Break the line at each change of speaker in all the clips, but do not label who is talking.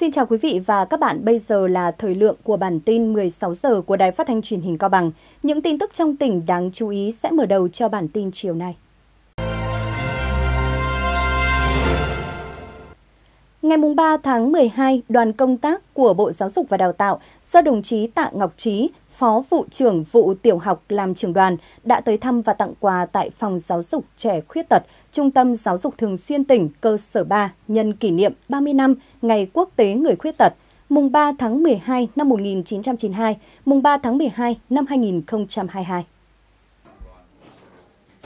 Xin chào quý vị và các bạn, bây giờ là thời lượng của bản tin 16 giờ của Đài Phát thanh Truyền hình Cao Bằng. Những tin tức trong tỉnh đáng chú ý sẽ mở đầu cho bản tin chiều nay. Ngày 3 tháng 12, đoàn công tác của Bộ Giáo dục và Đào tạo do đồng chí Tạ Ngọc Trí, Phó Vụ trưởng Vụ Tiểu học làm trưởng đoàn, đã tới thăm và tặng quà tại Phòng Giáo dục Trẻ Khuyết Tật, Trung tâm Giáo dục Thường xuyên tỉnh cơ sở 3 nhân kỷ niệm 30 năm Ngày Quốc tế Người Khuyết Tật, mùng 3 tháng 12 năm 1992, mùng 3 tháng 12 năm 2022.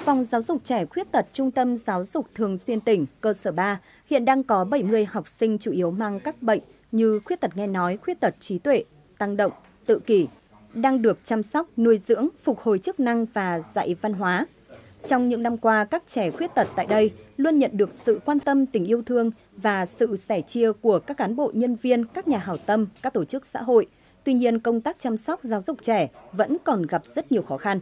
Phòng Giáo dục Trẻ Khuyết Tật Trung tâm Giáo dục Thường xuyên tỉnh, cơ sở 3 Hiện đang có 70 học sinh chủ yếu mang các bệnh như khuyết tật nghe nói, khuyết tật trí tuệ, tăng động, tự kỷ, đang được chăm sóc, nuôi dưỡng, phục hồi chức năng và dạy văn hóa. Trong những năm qua, các trẻ khuyết tật tại đây luôn nhận được sự quan tâm, tình yêu thương và sự sẻ chia của các cán bộ nhân viên, các nhà hảo tâm, các tổ chức xã hội. Tuy nhiên, công tác chăm sóc giáo dục trẻ vẫn còn gặp rất nhiều khó khăn.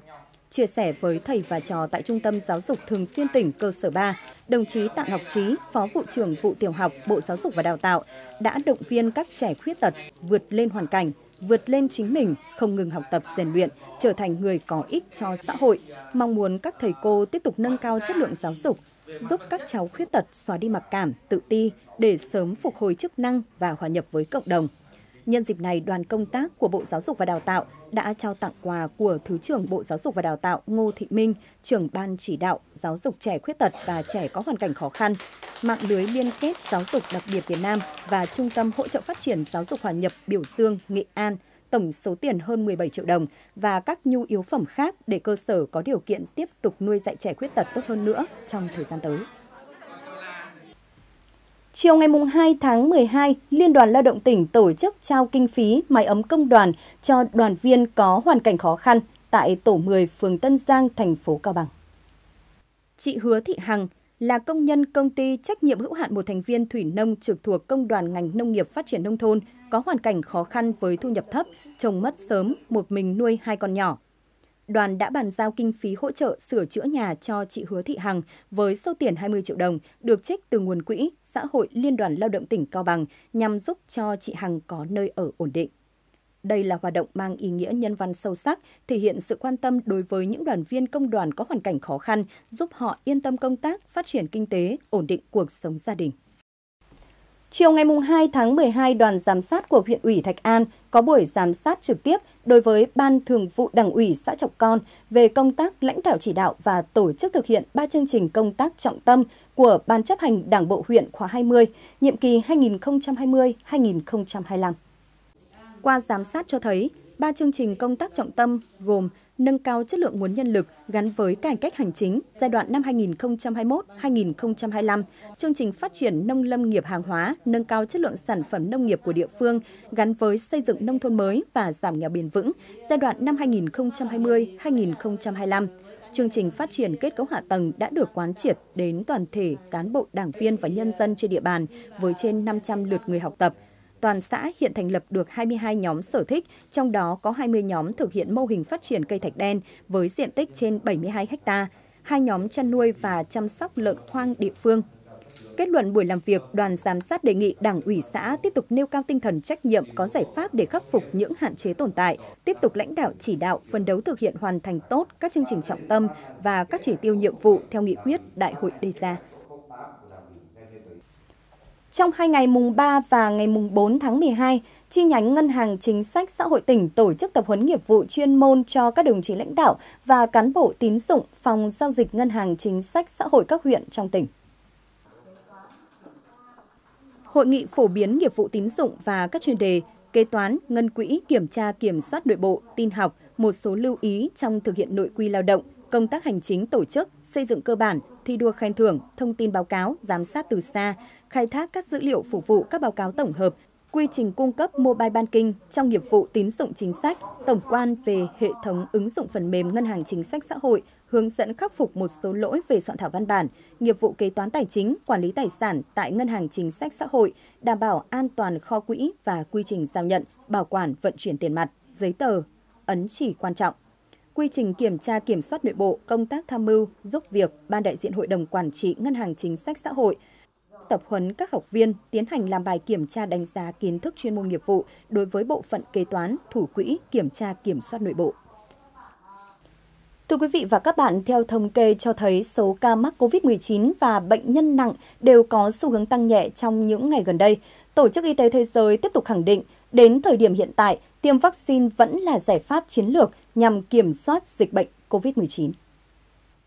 Chia sẻ với thầy và trò tại Trung tâm Giáo dục Thường xuyên tỉnh cơ sở 3, đồng chí Tạ Ngọc Trí, Phó Vụ trưởng Vụ Tiểu học Bộ Giáo dục và Đào tạo, đã động viên các trẻ khuyết tật vượt lên hoàn cảnh, vượt lên chính mình, không ngừng học tập rèn luyện, trở thành người có ích cho xã hội. Mong muốn các thầy cô tiếp tục nâng cao chất lượng giáo dục, giúp các cháu khuyết tật xóa đi mặc cảm, tự ti để sớm phục hồi chức năng và hòa nhập với cộng đồng. Nhân dịp này, đoàn công tác của Bộ Giáo dục và Đào tạo đã trao tặng quà của Thứ trưởng Bộ Giáo dục và Đào tạo Ngô Thị Minh, trưởng Ban chỉ đạo Giáo dục trẻ khuyết tật và trẻ có hoàn cảnh khó khăn, mạng lưới liên kết giáo dục đặc biệt Việt Nam và Trung tâm hỗ trợ phát triển giáo dục hòa nhập Biểu Dương, Nghệ An – tổng số tiền hơn 17 triệu đồng và các nhu yếu phẩm khác để cơ sở có điều kiện tiếp tục nuôi dạy trẻ khuyết tật tốt hơn nữa trong thời gian tới. Chiều ngày 2 tháng 12, Liên đoàn Lao động tỉnh tổ chức trao kinh phí máy ấm công đoàn cho đoàn viên có hoàn cảnh khó khăn tại tổ 10 phường Tân Giang, thành phố Cao Bằng. Chị Hứa Thị Hằng là công nhân công ty trách nhiệm hữu hạn một thành viên thủy nông trực thuộc Công đoàn ngành nông nghiệp phát triển nông thôn có hoàn cảnh khó khăn với thu nhập thấp, chồng mất sớm, một mình nuôi hai con nhỏ đoàn đã bàn giao kinh phí hỗ trợ sửa chữa nhà cho chị Hứa Thị Hằng với số tiền 20 triệu đồng được trích từ nguồn quỹ Xã hội Liên đoàn Lao động tỉnh Cao Bằng nhằm giúp cho chị Hằng có nơi ở ổn định. Đây là hoạt động mang ý nghĩa nhân văn sâu sắc, thể hiện sự quan tâm đối với những đoàn viên công đoàn có hoàn cảnh khó khăn, giúp họ yên tâm công tác, phát triển kinh tế, ổn định cuộc sống gia đình. Chiều ngày 2 tháng 12, đoàn giám sát của huyện ủy Thạch An có buổi giám sát trực tiếp đối với Ban Thường vụ Đảng ủy xã Trọc Con về công tác lãnh đạo chỉ đạo và tổ chức thực hiện 3 chương trình công tác trọng tâm của Ban chấp hành Đảng Bộ huyện khóa 20, nhiệm kỳ 2020-2025. Qua giám sát cho thấy, ba chương trình công tác trọng tâm gồm nâng cao chất lượng nguồn nhân lực gắn với cải cách hành chính giai đoạn năm 2021-2025, chương trình phát triển nông lâm nghiệp hàng hóa, nâng cao chất lượng sản phẩm nông nghiệp của địa phương gắn với xây dựng nông thôn mới và giảm nghèo bền vững giai đoạn năm 2020-2025 chương trình phát triển kết cấu hạ tầng đã được quán triệt đến toàn thể cán bộ đảng viên và nhân dân trên địa bàn với trên 500 lượt người học tập, toàn xã hiện thành lập được 22 nhóm sở thích, trong đó có 20 nhóm thực hiện mô hình phát triển cây thạch đen với diện tích trên 72 ha, hai nhóm chăn nuôi và chăm sóc lợn khoang địa phương. Kết luận buổi làm việc, đoàn giám sát đề nghị Đảng ủy xã tiếp tục nêu cao tinh thần trách nhiệm có giải pháp để khắc phục những hạn chế tồn tại, tiếp tục lãnh đạo chỉ đạo phân đấu thực hiện hoàn thành tốt các chương trình trọng tâm và các chỉ tiêu nhiệm vụ theo nghị quyết đại hội đề ra. Trong hai ngày mùng 3 và ngày mùng 4 tháng 12, chi nhánh Ngân hàng Chính sách Xã hội tỉnh tổ chức tập huấn nghiệp vụ chuyên môn cho các đồng chí lãnh đạo và cán bộ tín dụng phòng giao dịch Ngân hàng Chính sách Xã hội các huyện trong tỉnh. Hội nghị phổ biến nghiệp vụ tín dụng và các chuyên đề kế toán, ngân quỹ, kiểm tra kiểm soát nội bộ, tin học, một số lưu ý trong thực hiện nội quy lao động, công tác hành chính tổ chức, xây dựng cơ bản, thi đua khen thưởng, thông tin báo cáo, giám sát từ xa, khai thác các dữ liệu phục vụ các báo cáo tổng hợp, quy trình cung cấp mobile banking trong nghiệp vụ tín dụng chính sách, tổng quan về hệ thống ứng dụng phần mềm ngân hàng chính sách xã hội, hướng dẫn khắc phục một số lỗi về soạn thảo văn bản, nghiệp vụ kế toán tài chính, quản lý tài sản tại ngân hàng chính sách xã hội, đảm bảo an toàn kho quỹ và quy trình giao nhận, bảo quản vận chuyển tiền mặt, giấy tờ, ấn chỉ quan trọng quy trình kiểm tra kiểm soát nội bộ, công tác tham mưu, giúp việc, ban đại diện hội đồng quản trị Ngân hàng Chính sách Xã hội, tập huấn các học viên tiến hành làm bài kiểm tra đánh giá kiến thức chuyên môn nghiệp vụ đối với bộ phận kế toán, thủ quỹ, kiểm tra kiểm soát nội bộ. Thưa quý vị và các bạn, theo thống kê cho thấy số ca mắc COVID-19 và bệnh nhân nặng đều có xu hướng tăng nhẹ trong những ngày gần đây. Tổ chức Y tế Thế giới tiếp tục khẳng định, đến thời điểm hiện tại, tiêm vaccine vẫn là giải pháp chiến lược nhằm kiểm soát dịch bệnh COVID-19.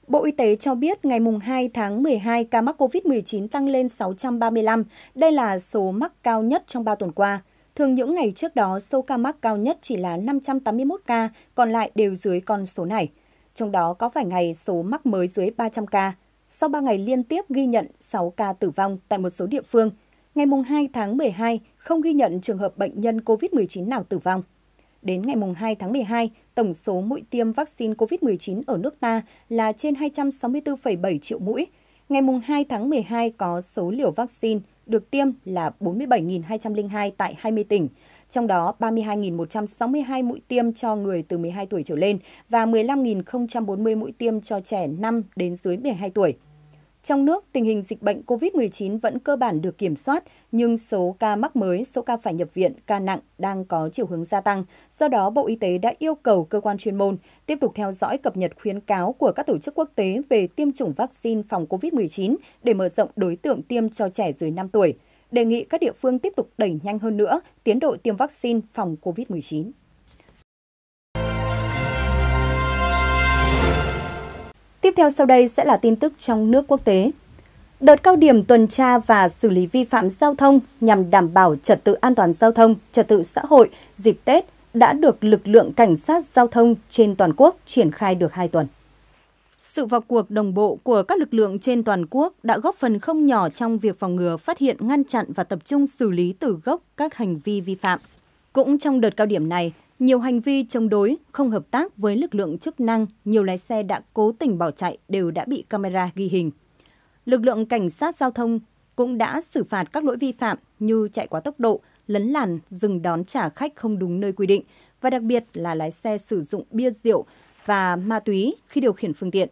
Bộ Y tế cho biết ngày 2 tháng 12 ca mắc COVID-19 tăng lên 635, đây là số mắc cao nhất trong 3 tuần qua. Thường những ngày trước đó, số ca mắc cao nhất chỉ là 581 ca, còn lại đều dưới con số này. Trong đó có vài ngày số mắc mới dưới 300 ca. Sau 3 ngày liên tiếp ghi nhận 6 ca tử vong tại một số địa phương, ngày 2 tháng 12 không ghi nhận trường hợp bệnh nhân COVID-19 nào tử vong. Đến ngày 2 tháng 12, tổng số mũi tiêm vaccine COVID-19 ở nước ta là trên 264,7 triệu mũi. Ngày 2 tháng 12 có số liều vaccine được tiêm là 47.202 tại 20 tỉnh, trong đó 32.162 mũi tiêm cho người từ 12 tuổi trở lên và 15.040 mũi tiêm cho trẻ 5 đến dưới 12 tuổi. Trong nước, tình hình dịch bệnh COVID-19 vẫn cơ bản được kiểm soát, nhưng số ca mắc mới, số ca phải nhập viện, ca nặng đang có chiều hướng gia tăng. Do đó, Bộ Y tế đã yêu cầu cơ quan chuyên môn tiếp tục theo dõi cập nhật khuyến cáo của các tổ chức quốc tế về tiêm chủng vaccine phòng COVID-19 để mở rộng đối tượng tiêm cho trẻ dưới 5 tuổi. Đề nghị các địa phương tiếp tục đẩy nhanh hơn nữa tiến độ tiêm vaccine phòng COVID-19. Tiếp theo sau đây sẽ là tin tức trong nước quốc tế. Đợt cao điểm tuần tra và xử lý vi phạm giao thông nhằm đảm bảo trật tự an toàn giao thông, trật tự xã hội dịp Tết đã được lực lượng cảnh sát giao thông trên toàn quốc triển khai được 2 tuần. Sự vào cuộc đồng bộ của các lực lượng trên toàn quốc đã góp phần không nhỏ trong việc phòng ngừa, phát hiện, ngăn chặn và tập trung xử lý từ gốc các hành vi vi phạm. Cũng trong đợt cao điểm này, nhiều hành vi chống đối, không hợp tác với lực lượng chức năng, nhiều lái xe đã cố tình bỏ chạy đều đã bị camera ghi hình. Lực lượng cảnh sát giao thông cũng đã xử phạt các lỗi vi phạm như chạy quá tốc độ, lấn làn, dừng đón trả khách không đúng nơi quy định và đặc biệt là lái xe sử dụng bia rượu và ma túy khi điều khiển phương tiện.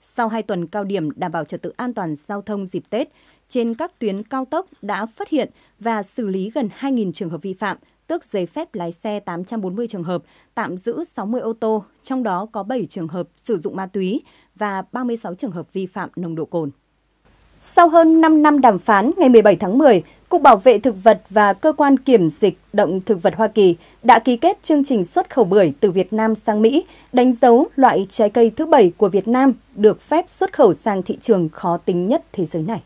Sau 2 tuần cao điểm đảm bảo trật tự an toàn giao thông dịp Tết, trên các tuyến cao tốc đã phát hiện và xử lý gần 2.000 trường hợp vi phạm tước giấy phép lái xe 840 trường hợp, tạm giữ 60 ô tô, trong đó có 7 trường hợp sử dụng ma túy và 36 trường hợp vi phạm nồng độ cồn. Sau hơn 5 năm đàm phán, ngày 17 tháng 10, Cục Bảo vệ Thực vật và Cơ quan Kiểm dịch Động Thực vật Hoa Kỳ đã ký kết chương trình xuất khẩu bưởi từ Việt Nam sang Mỹ, đánh dấu loại trái cây thứ bảy của Việt Nam được phép xuất khẩu sang thị trường khó tính nhất thế giới này.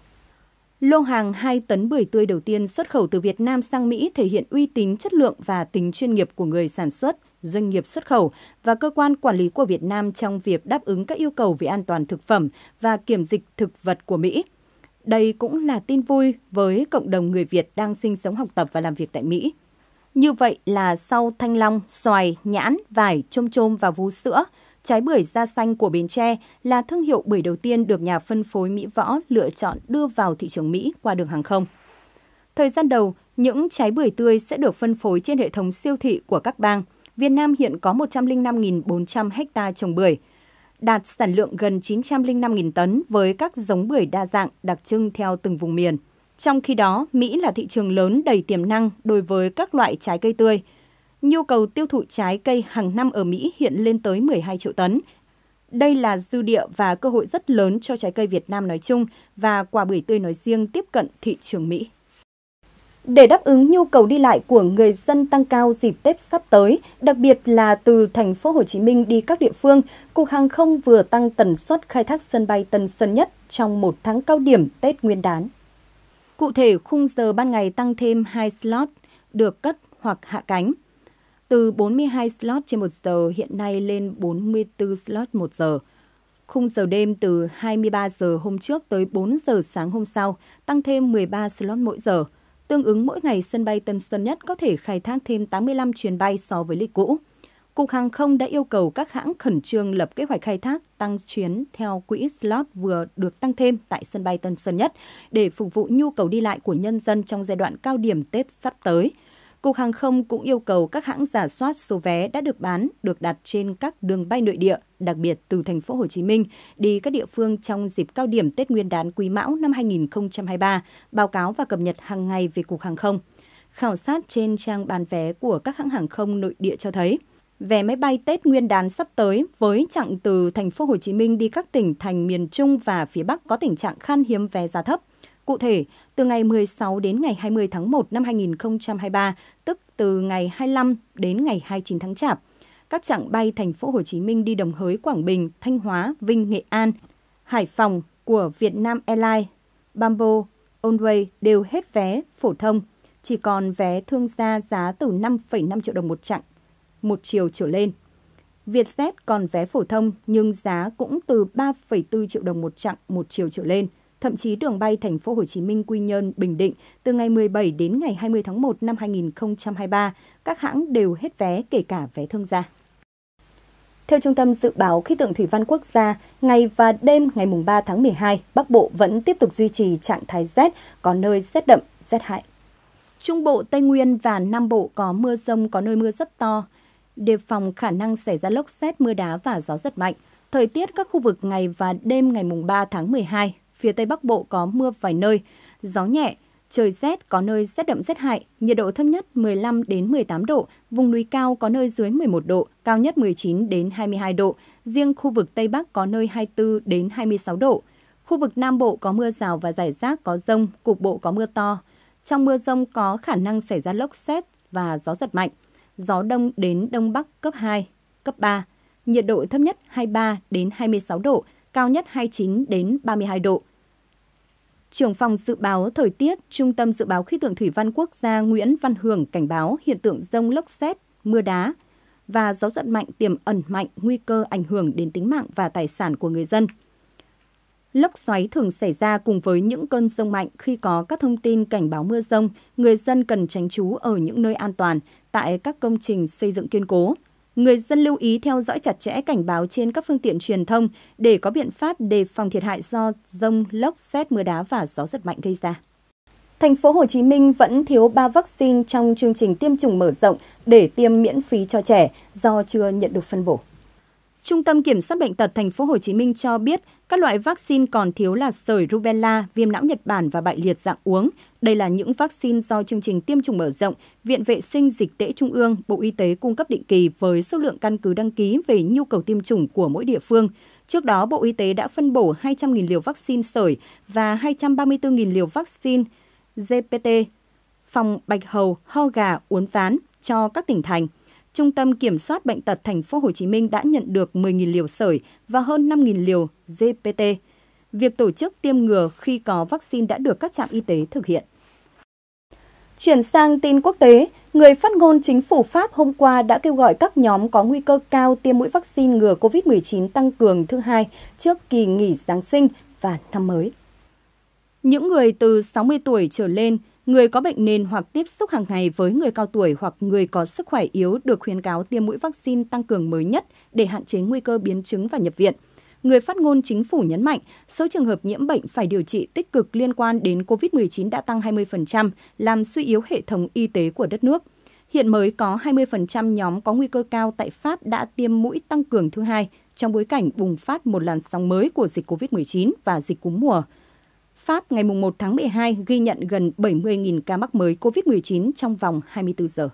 Lô hàng 2 tấn bưởi tươi đầu tiên xuất khẩu từ Việt Nam sang Mỹ thể hiện uy tín, chất lượng và tính chuyên nghiệp của người sản xuất, doanh nghiệp xuất khẩu và cơ quan quản lý của Việt Nam trong việc đáp ứng các yêu cầu về an toàn thực phẩm và kiểm dịch thực vật của Mỹ. Đây cũng là tin vui với cộng đồng người Việt đang sinh sống, học tập và làm việc tại Mỹ. Như vậy là sau thanh long, xoài, nhãn, vải, chôm chôm và vú sữa – Trái bưởi da xanh của Bến Tre là thương hiệu bưởi đầu tiên được nhà phân phối Mỹ Võ lựa chọn đưa vào thị trường Mỹ qua đường hàng không. Thời gian đầu, những trái bưởi tươi sẽ được phân phối trên hệ thống siêu thị của các bang. Việt Nam hiện có 105.400 ha trồng bưởi, đạt sản lượng gần 905.000 tấn với các giống bưởi đa dạng đặc trưng theo từng vùng miền. Trong khi đó, Mỹ là thị trường lớn đầy tiềm năng đối với các loại trái cây tươi – nhu cầu tiêu thụ trái cây hàng năm ở Mỹ hiện lên tới 12 triệu tấn. Đây là dư địa và cơ hội rất lớn cho trái cây Việt Nam nói chung và quả bưởi tươi nói riêng tiếp cận thị trường Mỹ. Để đáp ứng nhu cầu đi lại của người dân tăng cao dịp Tết sắp tới, đặc biệt là từ thành phố Hồ Chí Minh đi các địa phương, Cục Hàng không vừa tăng tần suất khai thác sân bay Tân Sơn Nhất trong một tháng cao điểm Tết Nguyên đán. Cụ thể, khung giờ ban ngày tăng thêm 2 slot được cất hoặc hạ cánh – từ 42 slot trên 1 giờ hiện nay lên 44 slot 1 giờ. Khung giờ đêm từ 23 giờ hôm trước tới 4 giờ sáng hôm sau, tăng thêm 13 slot mỗi giờ. Tương ứng mỗi ngày sân bay Tân Sơn Nhất có thể khai thác thêm 85 chuyến bay so với lịch cũ. Cục Hàng không đã yêu cầu các hãng khẩn trương lập kế hoạch khai thác tăng chuyến theo quỹ slot vừa được tăng thêm tại sân bay Tân Sơn Nhất để phục vụ nhu cầu đi lại của nhân dân trong giai đoạn cao điểm Tết sắp tới – Cục Hàng không cũng yêu cầu các hãng giả soát số vé đã được bán được đặt trên các đường bay nội địa, đặc biệt từ thành phố Hồ Chí Minh đi các địa phương trong dịp cao điểm Tết Nguyên đán Quý Mão năm 2023, báo cáo và cập nhật hàng ngày về Cục Hàng không. Khảo sát trên trang bán vé của các hãng hàng không nội địa cho thấy, vé máy bay Tết Nguyên đán sắp tới với chặng từ thành phố Hồ Chí Minh đi các tỉnh thành miền Trung và phía Bắc có tình trạng khan hiếm vé giá thấp – Cụ thể, từ ngày 16 đến ngày 20 tháng 1 năm 2023, tức từ ngày 25 đến ngày 29 tháng Chạp, các chặng bay thành phố Hồ Chí Minh đi Đồng Hới, Quảng Bình, Thanh Hóa, Vinh, Nghệ An, Hải Phòng của Vietnam Airlines, Bamboo, Onway đều hết vé phổ thông, chỉ còn vé thương gia giá từ 5,5 triệu đồng một chặng, một chiều trở lên. Vietjet còn vé phổ thông nhưng giá cũng từ 3,4 triệu đồng một chặng một chiều trở lên – Thậm chí đường bay thành phố Hồ Chí Minh Quy Nhơn Bình Định từ ngày 17 đến ngày 20 tháng 1 năm 2023, các hãng đều hết vé kể cả vé thương gia. Theo Trung tâm Dự báo Khí tượng Thủy văn Quốc gia, ngày và đêm ngày 3 tháng 12, Bắc Bộ vẫn tiếp tục duy trì trạng thái rét, có nơi rét đậm, rét hại. Trung Bộ, Tây Nguyên và Nam Bộ có mưa rông, có nơi mưa rất to. Đề phòng khả năng xảy ra lốc xét, mưa đá và gió rất mạnh. Thời tiết các khu vực ngày và đêm ngày 3 tháng 12 phía Tây Bắc Bộ có mưa vài nơi, gió nhẹ, trời rét có nơi rét đậm rét hại, nhiệt độ thấp nhất 15 đến 18 độ, vùng núi cao có nơi dưới 11 độ, cao nhất 19 đến 22 độ, riêng khu vực Tây Bắc có nơi 24 đến 26 độ. Khu vực Nam Bộ có mưa rào và rải rác có rông, cục bộ có mưa to. Trong mưa rông có khả năng xảy ra lốc xét và gió giật mạnh. Gió đông đến đông bắc cấp 2, cấp 3. Nhiệt độ thấp nhất 23 đến 26 độ, cao nhất 29 đến 32 độ. Trưởng phòng dự báo thời tiết, Trung tâm dự báo khí tượng thủy văn quốc gia Nguyễn Văn Hưởng cảnh báo hiện tượng rông lốc xét, mưa đá và gió giật mạnh tiềm ẩn mạnh nguy cơ ảnh hưởng đến tính mạng và tài sản của người dân. Lốc xoáy thường xảy ra cùng với những cơn rông mạnh khi có các thông tin cảnh báo mưa rông, người dân cần tránh trú ở những nơi an toàn, tại các công trình xây dựng kiên cố, Người dân lưu ý theo dõi chặt chẽ cảnh báo trên các phương tiện truyền thông để có biện pháp đề phòng thiệt hại do rông, lốc, xét mưa đá và gió giật mạnh gây ra. Thành phố Hồ Chí Minh vẫn thiếu 3 vaccine trong chương trình tiêm chủng mở rộng để tiêm miễn phí cho trẻ do chưa nhận được phân bổ. Trung tâm Kiểm soát Bệnh tật Thành phố Hồ Chí Minh cho biết các loại vaccine còn thiếu là sởi rubella, viêm não Nhật Bản và bại liệt dạng uống. Đây là những vaccine do chương trình tiêm chủng mở rộng, Viện Vệ sinh Dịch tễ Trung ương, Bộ Y tế cung cấp định kỳ với số lượng căn cứ đăng ký về nhu cầu tiêm chủng của mỗi địa phương. Trước đó, Bộ Y tế đã phân bổ 200.000 liều vaccine sởi và 234.000 liều vaccine GPT, phòng bạch hầu, ho gà, uốn ván cho các tỉnh thành. Trung tâm Kiểm soát bệnh tật thành phố Hồ Chí Minh đã nhận được 10.000 liều sởi và hơn 5.000 liều GPT. Việc tổ chức tiêm ngừa khi có vaccine đã được các trạm y tế thực hiện. Chuyển sang tin quốc tế, người phát ngôn chính phủ Pháp hôm qua đã kêu gọi các nhóm có nguy cơ cao tiêm mũi vaccine ngừa COVID-19 tăng cường thứ hai trước kỳ nghỉ Giáng sinh và năm mới. Những người từ 60 tuổi trở lên Người có bệnh nền hoặc tiếp xúc hàng ngày với người cao tuổi hoặc người có sức khỏe yếu được khuyến cáo tiêm mũi vaccine tăng cường mới nhất để hạn chế nguy cơ biến chứng và nhập viện. Người phát ngôn chính phủ nhấn mạnh, số trường hợp nhiễm bệnh phải điều trị tích cực liên quan đến COVID-19 đã tăng 20%, làm suy yếu hệ thống y tế của đất nước. Hiện mới có 20% nhóm có nguy cơ cao tại Pháp đã tiêm mũi tăng cường thứ hai trong bối cảnh bùng phát một làn sóng mới của dịch COVID-19 và dịch cúm mùa. Pháp ngày 1 tháng 12 ghi nhận gần 70.000 ca mắc mới COVID-19 trong vòng 24 giờ.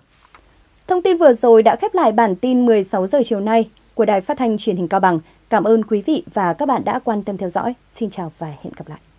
Thông tin vừa rồi đã khép lại bản tin 16 giờ chiều nay của Đài Phát thanh Truyền hình Cao Bằng. Cảm ơn quý vị và các bạn đã quan tâm theo dõi. Xin chào và hẹn gặp lại.